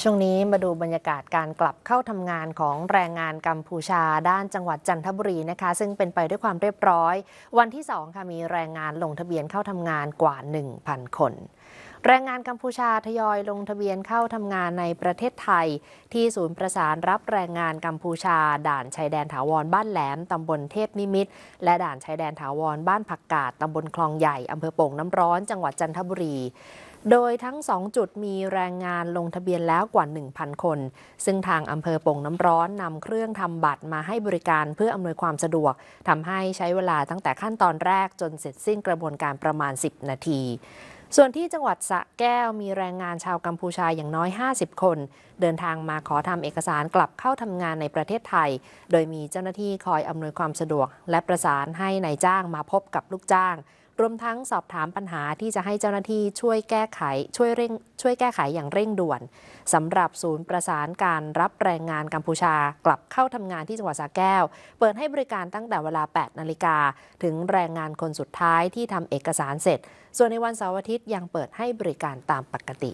ช่วงนี้มาดูบรรยากาศการกลับเข้าทำงานของแรงงานกัมพูชาด้านจังหวัดจันทบุรีนะคะ ซึ่งเป็นไปด้วยความเรียบร้อย วันที่2ค่ะมีแรงงานลงทะเบียนเข้าทำงานกว่า 1,000 คน แรงงานกัมพูชาทยอยลงทะเบียนเข้าทำงานในประเทศไทย ที่ศูนย์ประสานรับแรงงานกัมพูชาด่านชายแดนถาวรบ้านแหลมตำบลเทพมิมิตร และด่านชายแดนถาวรบ้านผักกาดตำบลคลองใหญ่อำเภอโป่งน้ำร้อนจังหวัดจันทบุรีโดยทั้งสองจุดมีแรงงานลงทะเบียนแล้วกว่า 1,000 คน ซึ่งทางอำเภอปงน้ำร้อนนำเครื่องทำบัตรมาให้บริการเพื่ออำนวยความสะดวก ทำให้ใช้เวลาตั้งแต่ขั้นตอนแรกจนเสร็จสิ้นกระบวนการประมาณ 10 นาที ส่วนที่จังหวัดสะแก้วมีแรงงานชาวกัมพูชาอย่างน้อย 50 คน เดินทางมาขอทำเอกสารกลับเข้าทำงานในประเทศไทย โดยมีเจ้าหน้าที่คอยอำนวยความสะดวก และประสานให้ในายจ้างมาพบกับลูกจ้างรวมทั้งสอบถามปัญหาที่จะให้เจ้าหน้าที่ช่วยแก้ไขช่วยเร่ง ช่วยแก้ไขอย่างเร่งด่วนสำหรับศูนย์ประสานการรับแรงงานกัมพูชากลับเข้าทำงานที่จังหวัดสระแก้ว เปิดให้บริการตั้งแต่เวลา 8 นาฬิกาถึงแรงงานคนสุดท้ายที่ทำเอกสารเสร็จ ส่วนในวันเสาร์อาทิตย์ยังเปิดให้บริการตามปกติ